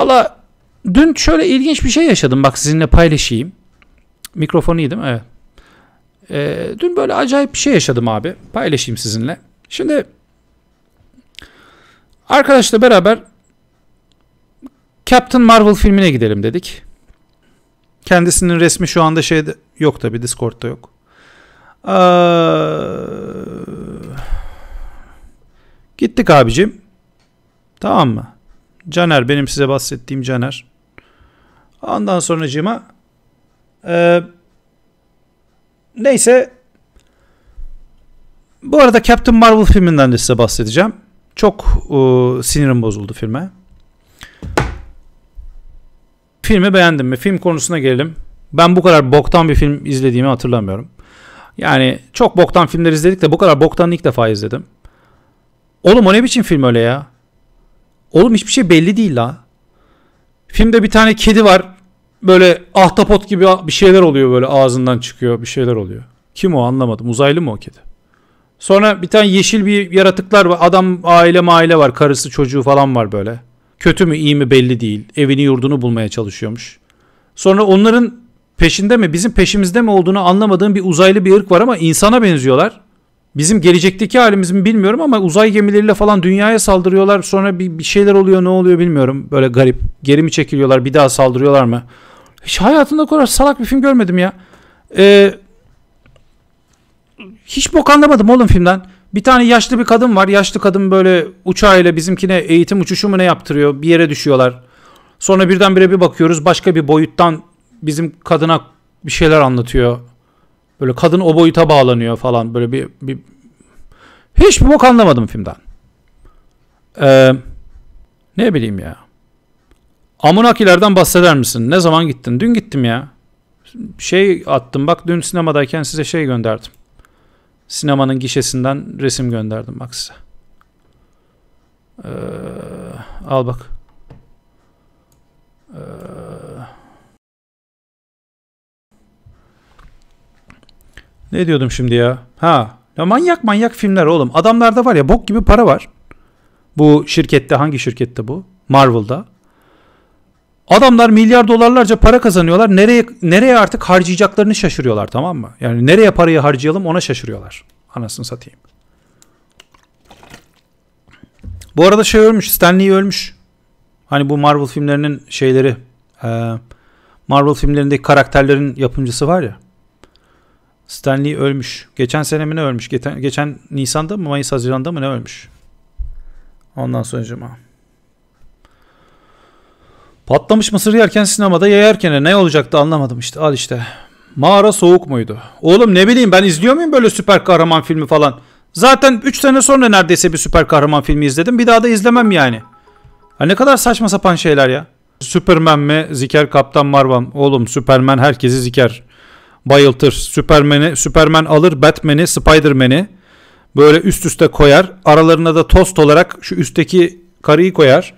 Valla dün şöyle ilginç bir şey yaşadım. Bak sizinle paylaşayım. Mikrofonu iyi Evet. Ee, dün böyle acayip bir şey yaşadım abi. Paylaşayım sizinle. Şimdi arkadaşla beraber Captain Marvel filmine gidelim dedik. Kendisinin resmi şu anda şeyde yok tabi Discord'da yok. Ee, gittik abicim. Tamam mı? Caner benim size bahsettiğim Caner. Ondan sonra Cima e, neyse bu arada Captain Marvel filminden de size bahsedeceğim. Çok e, sinirim bozuldu filme. Filmi beğendim mi? Film konusuna gelelim. Ben bu kadar boktan bir film izlediğimi hatırlamıyorum. Yani çok boktan filmler izledik de bu kadar boktan ilk defa izledim. Oğlum o ne biçim film öyle ya? Oğlum hiçbir şey belli değil la. Filmde bir tane kedi var. Böyle ahtapot gibi bir şeyler oluyor böyle ağzından çıkıyor bir şeyler oluyor. Kim o anlamadım. Uzaylı mı o kedi? Sonra bir tane yeşil bir yaratıklar var. Adam aile maile var. Karısı çocuğu falan var böyle. Kötü mü iyi mi belli değil. Evini yurdunu bulmaya çalışıyormuş. Sonra onların peşinde mi bizim peşimizde mi olduğunu anlamadığım bir uzaylı bir ırk var ama insana benziyorlar. Bizim gelecekteki halimiz mi bilmiyorum ama uzay gemileriyle falan dünyaya saldırıyorlar. Sonra bir, bir şeyler oluyor ne oluyor bilmiyorum. Böyle garip. Geri mi çekiliyorlar bir daha saldırıyorlar mı? Hiç hayatımda kadar salak bir film görmedim ya. Ee, hiç bok anlamadım oğlum filmden. Bir tane yaşlı bir kadın var. Yaşlı kadın böyle uçağıyla bizimkine eğitim uçuşu mu ne yaptırıyor? Bir yere düşüyorlar. Sonra birdenbire bir bakıyoruz başka bir boyuttan bizim kadına bir şeyler anlatıyor. Böyle kadın o boyuta bağlanıyor falan. Böyle bir, bir hiçbir bok anlamadım filmden. Ee, ne bileyim ya. Amunakilerden bahseder misin? Ne zaman gittin? Dün gittim ya. Şey attım bak dün sinemadayken size şey gönderdim. Sinemanın gişesinden resim gönderdim bak size. Ee, al bak. Ne diyordum şimdi ya? Ha. Ya manyak manyak filmler oğlum. Adamlarda var ya bok gibi para var. Bu şirkette hangi şirkette bu? Marvel'da. Adamlar milyar dolarlarca para kazanıyorlar. Nereye nereye artık harcayacaklarını şaşırıyorlar tamam mı? Yani nereye parayı harcayalım ona şaşırıyorlar. Anasını satayım. Bu arada şey ölmüş. Stanley ölmüş. Hani bu Marvel filmlerinin şeyleri. Marvel filmlerindeki karakterlerin yapımcısı var ya. Stanley ölmüş. Geçen sene mi ne ölmüş? Geçen, geçen Nisan'da mı Mayıs Haziran'da mı ne ölmüş? Ondan sonra cuma. Patlamış mısır yerken sinemada yayarken ne olacaktı anlamadım işte. Al işte. Mağara soğuk muydu? Oğlum ne bileyim ben izliyor muyum böyle süper kahraman filmi falan? Zaten 3 sene sonra neredeyse bir süper kahraman filmi izledim. Bir daha da izlemem yani. Ha ne kadar saçma sapan şeyler ya. Superman mi? Ziker Kaptan Marvel. Oğlum Superman herkesi ziker bayıltır. Superman'i, Superman alır Batman'i, Spiderman'i böyle üst üste koyar. Aralarına da tost olarak şu üstteki karıyı koyar.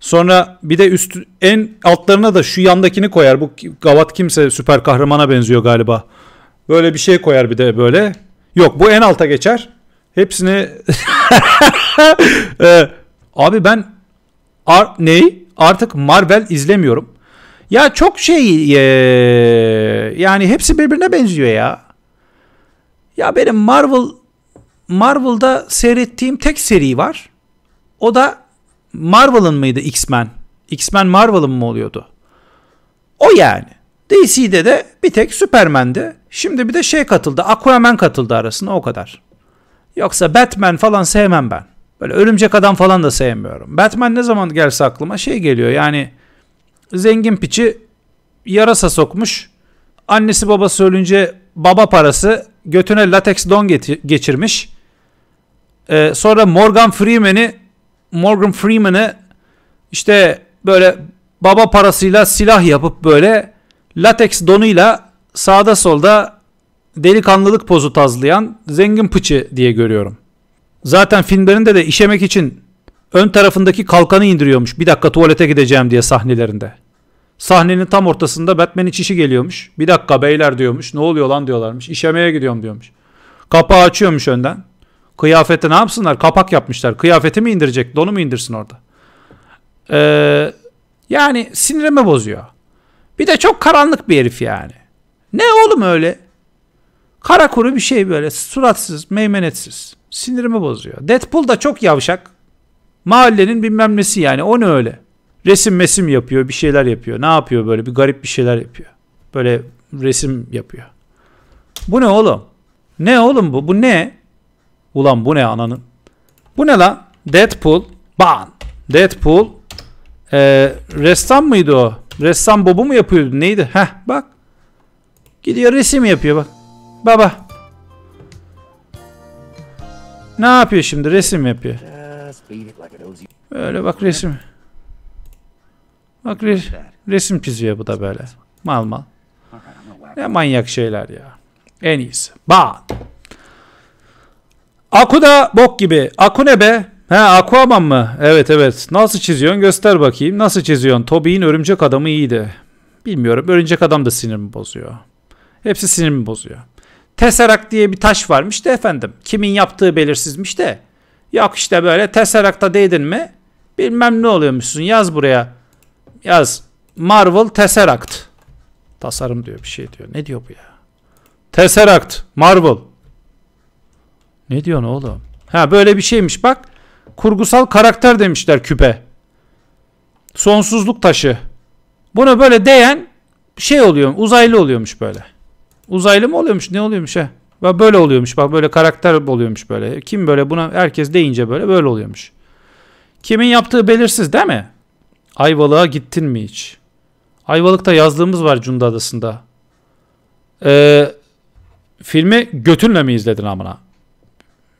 Sonra bir de üst en altlarına da şu yandakini koyar. Bu gavat kimse süper kahramana benziyor galiba. Böyle bir şey koyar bir de böyle. Yok bu en alta geçer. Hepsini ee, abi ben ar- ney? Artık Marvel izlemiyorum. Ya çok şey e, yani hepsi birbirine benziyor ya. Ya benim Marvel Marvel'da seyrettiğim tek seri var. O da Marvel'ın mıydı X-Men? X-Men Marvel'ın mı oluyordu? O yani. DC'de de bir tek Superman'di. Şimdi bir de şey katıldı. Aquaman katıldı arasına o kadar. Yoksa Batman falan sevmem ben. Böyle örümcek adam falan da sevmiyorum. Batman ne zaman gelse aklıma şey geliyor yani Zengin piçi yarasa sokmuş. Annesi babası ölünce baba parası götüne lateks don geçirmiş. Ee, sonra Morgan Freeman'i Morgan Freeman'ı işte böyle baba parasıyla silah yapıp böyle lateks donuyla sağda solda delikanlılık pozu tazlayan zengin pıçı diye görüyorum. Zaten filmlerinde de işemek için ön tarafındaki kalkanı indiriyormuş. Bir dakika tuvalete gideceğim diye sahnelerinde. Sahnenin tam ortasında Batman'in çişi geliyormuş. Bir dakika beyler diyormuş. Ne oluyor lan diyorlarmış. İşemeye gidiyorum diyormuş. Kapağı açıyormuş önden. Kıyafeti ne yapsınlar? Kapak yapmışlar. Kıyafeti mi indirecek? Donu mu indirsin orada? Ee, yani sinirimi bozuyor. Bir de çok karanlık bir herif yani. Ne oğlum öyle? Kara kuru bir şey böyle. Suratsız, meymenetsiz. Sinirimi bozuyor. Deadpool da çok yavşak. Mahallenin bilmem nesi yani o ne öyle? Resim mesim yapıyor bir şeyler yapıyor. Ne yapıyor böyle bir garip bir şeyler yapıyor. Böyle resim yapıyor. Bu ne oğlum? Ne oğlum bu? Bu ne? Ulan bu ne ananın? Bu ne lan? Deadpool. Ban. Deadpool. Ee, ressam mıydı o? Ressam bobu mu yapıyordu? Neydi? Heh bak. Gidiyor resim yapıyor bak. Baba. Ne yapıyor şimdi? Resim yapıyor. Öyle bak resim. Bak re resim çiziyor bu da böyle. Mal mal. Ne manyak şeyler ya. En iyisi. Ba. Aku da bok gibi. Aku ne be? He aman mı? Evet evet. Nasıl çiziyorsun göster bakayım. Nasıl çiziyorsun? Toby'in örümcek adamı iyiydi. Bilmiyorum. Örümcek adam da sinirimi bozuyor. Hepsi sinirimi bozuyor. Teserak diye bir taş varmış da efendim. Kimin yaptığı belirsizmiş de. Yok işte böyle Tesseract'a değdin mi bilmem ne oluyormuşsun yaz buraya. Yaz Marvel Tesseract. Tasarım diyor bir şey diyor. Ne diyor bu ya? Tesseract Marvel. Ne diyorsun oğlum? Ha böyle bir şeymiş bak. Kurgusal karakter demişler küpe. Sonsuzluk taşı. Bunu böyle değen şey oluyor. Uzaylı oluyormuş böyle. Uzaylı mı oluyormuş? Ne oluyormuş he? Ve böyle oluyormuş. Bak böyle karakter oluyormuş böyle. Kim böyle buna herkes deyince böyle böyle oluyormuş. Kimin yaptığı belirsiz değil mi? Ayvalık'a gittin mi hiç? Ayvalık'ta yazdığımız var Cunda Adası'nda. Ee, filmi götünle mi izledin amına?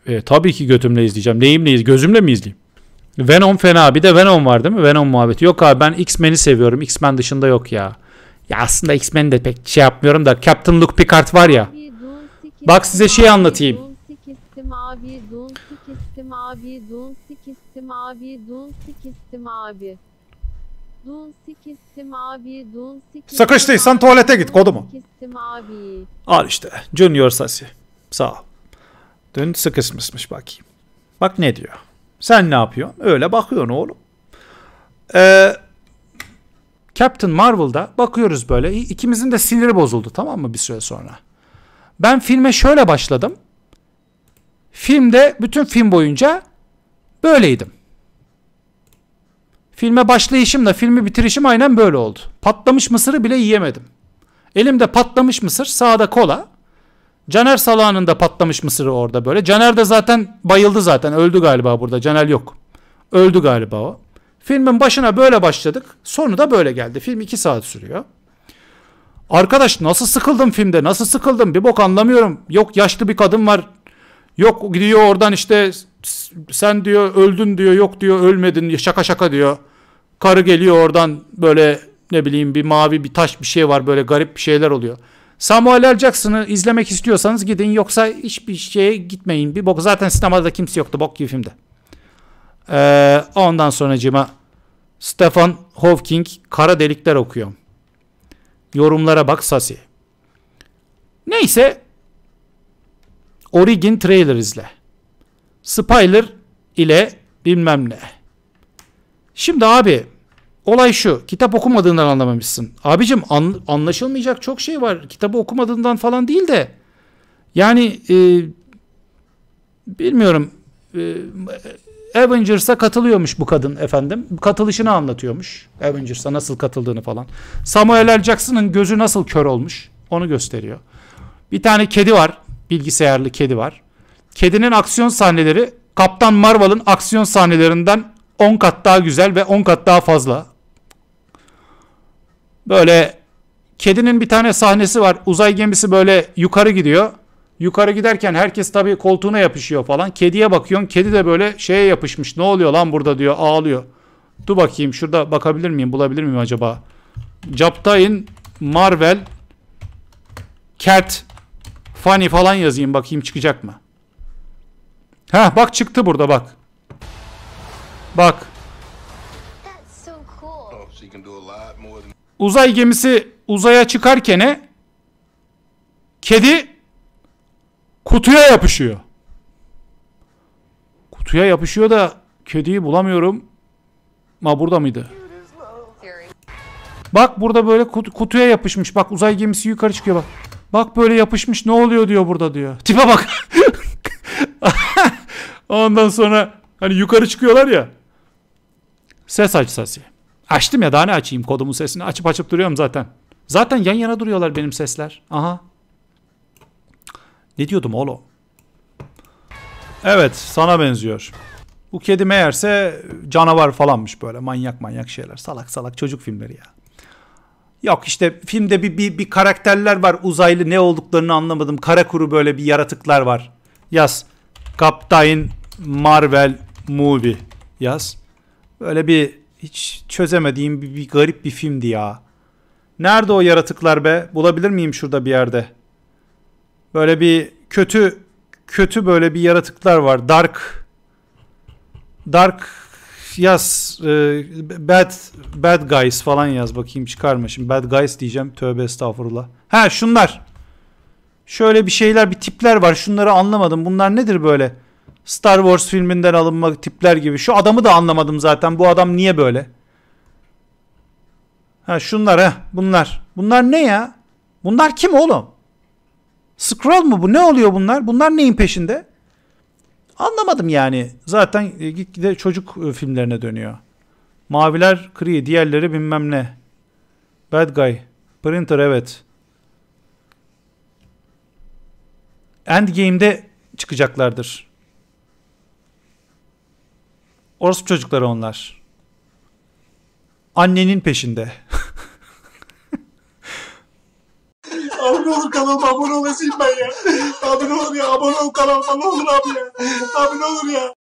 Ee, tabii ki götümle izleyeceğim. Neyimle izleyeceğim? Gözümle mi izleyeyim? Venom fena. Bir de Venom var değil mi? Venom muhabbeti. Yok abi ben X-Men'i seviyorum. X-Men dışında yok ya. Ya aslında X-Men'i de pek şey yapmıyorum da Captain Luke Picard var ya. Bak size şey anlatayım. Sıkıştıysan tuvalete git mu? Al işte Junior Sasi. Sağ ol. Dün sıkışmışmış bakayım. Bak ne diyor. Sen ne yapıyorsun? Öyle bakıyorsun oğlum. Ee, Captain Marvel'da bakıyoruz böyle. İkimizin de siniri bozuldu tamam mı bir süre sonra. Ben filme şöyle başladım. Filmde bütün film boyunca böyleydim. Filme başlayışımla filmi bitirişim aynen böyle oldu. Patlamış mısırı bile yiyemedim. Elimde patlamış mısır, sağda kola. Caner Salah'ın da patlamış mısırı orada böyle. Caner de zaten bayıldı zaten. Öldü galiba burada. Caner yok. Öldü galiba o. Filmin başına böyle başladık. Sonu da böyle geldi. Film iki saat sürüyor. Arkadaş nasıl sıkıldım filmde? Nasıl sıkıldım? Bir bok anlamıyorum. Yok yaşlı bir kadın var. Yok gidiyor oradan işte sen diyor öldün diyor. Yok diyor ölmedin. Şaka şaka diyor. Karı geliyor oradan böyle ne bileyim bir mavi bir taş bir şey var böyle garip bir şeyler oluyor. Samuel L. Jackson'ı izlemek istiyorsanız gidin yoksa hiçbir şeye gitmeyin. Bir bok zaten sinemada kimse yoktu bok gibi filmde. Ee, ondan sonracıma Stefan Hawking Kara Delikler okuyor. Yorumlara bak Sasi. Neyse Origin trailer izle. Spoiler ile bilmem ne. Şimdi abi olay şu. Kitap okumadığından anlamamışsın. Abicim an, anlaşılmayacak çok şey var. Kitabı okumadığından falan değil de. Yani e, bilmiyorum. E, Avengers'a katılıyormuş bu kadın efendim. Katılışını anlatıyormuş. Avengers'a nasıl katıldığını falan. Samuel L. Jackson'ın gözü nasıl kör olmuş onu gösteriyor. Bir tane kedi var. Bilgisayarlı kedi var. Kedinin aksiyon sahneleri Kaptan Marvel'ın aksiyon sahnelerinden 10 kat daha güzel ve 10 kat daha fazla. Böyle kedinin bir tane sahnesi var. Uzay gemisi böyle yukarı gidiyor. Yukarı giderken herkes tabii koltuğuna yapışıyor falan. Kediye bakıyorsun. Kedi de böyle şeye yapışmış. Ne oluyor lan burada diyor. Ağlıyor. Dur bakayım şurada bakabilir miyim? Bulabilir miyim acaba? Captain Marvel Cat Funny falan yazayım bakayım çıkacak mı? Ha bak çıktı burada bak. Bak. Uzay gemisi uzaya çıkarken e, kedi kutuya yapışıyor. Kutuya yapışıyor da kediyi bulamıyorum. Ma burada mıydı? Bak burada böyle kut kutuya yapışmış. Bak uzay gemisi yukarı çıkıyor bak. Bak böyle yapışmış ne oluyor diyor burada diyor. Tipe bak. Ondan sonra hani yukarı çıkıyorlar ya. Ses aç sesi. Açtım ya daha ne açayım kodumun sesini. Açıp açıp duruyorum zaten. Zaten yan yana duruyorlar benim sesler. Aha. Ne diyordum oğlum? Evet sana benziyor. Bu kedi meğerse canavar falanmış böyle manyak manyak şeyler. Salak salak çocuk filmleri ya. Yok işte filmde bir, bir, bir karakterler var uzaylı ne olduklarını anlamadım. Kara kuru böyle bir yaratıklar var. Yaz. Captain Marvel Movie yaz. Böyle bir hiç çözemediğim bir, bir garip bir filmdi ya. Nerede o yaratıklar be? Bulabilir miyim şurada bir yerde? Böyle bir kötü kötü böyle bir yaratıklar var. Dark Dark yaz e, bad bad guys falan yaz bakayım çıkar mı şimdi bad guys diyeceğim tövbe estağfurullah. Ha şunlar. Şöyle bir şeyler bir tipler var şunları anlamadım bunlar nedir böyle? Star Wars filminden alınma tipler gibi. Şu adamı da anlamadım zaten bu adam niye böyle? Ha şunlar ha bunlar. Bunlar ne ya? Bunlar kim oğlum? Scroll mu bu? Ne oluyor bunlar? Bunlar neyin peşinde? Anlamadım yani. Zaten e, gitgide çocuk e, filmlerine dönüyor. Maviler gri, diğerleri bilmem ne. Bad guy. Printer evet. Endgame'de çıkacaklardır. Orası çocukları onlar. Annenin peşinde. Abone olun kanalıma abone olasıyım ben ya. abone olun ya abone olun kanalıma ne olur abi ya. Abone olur ya.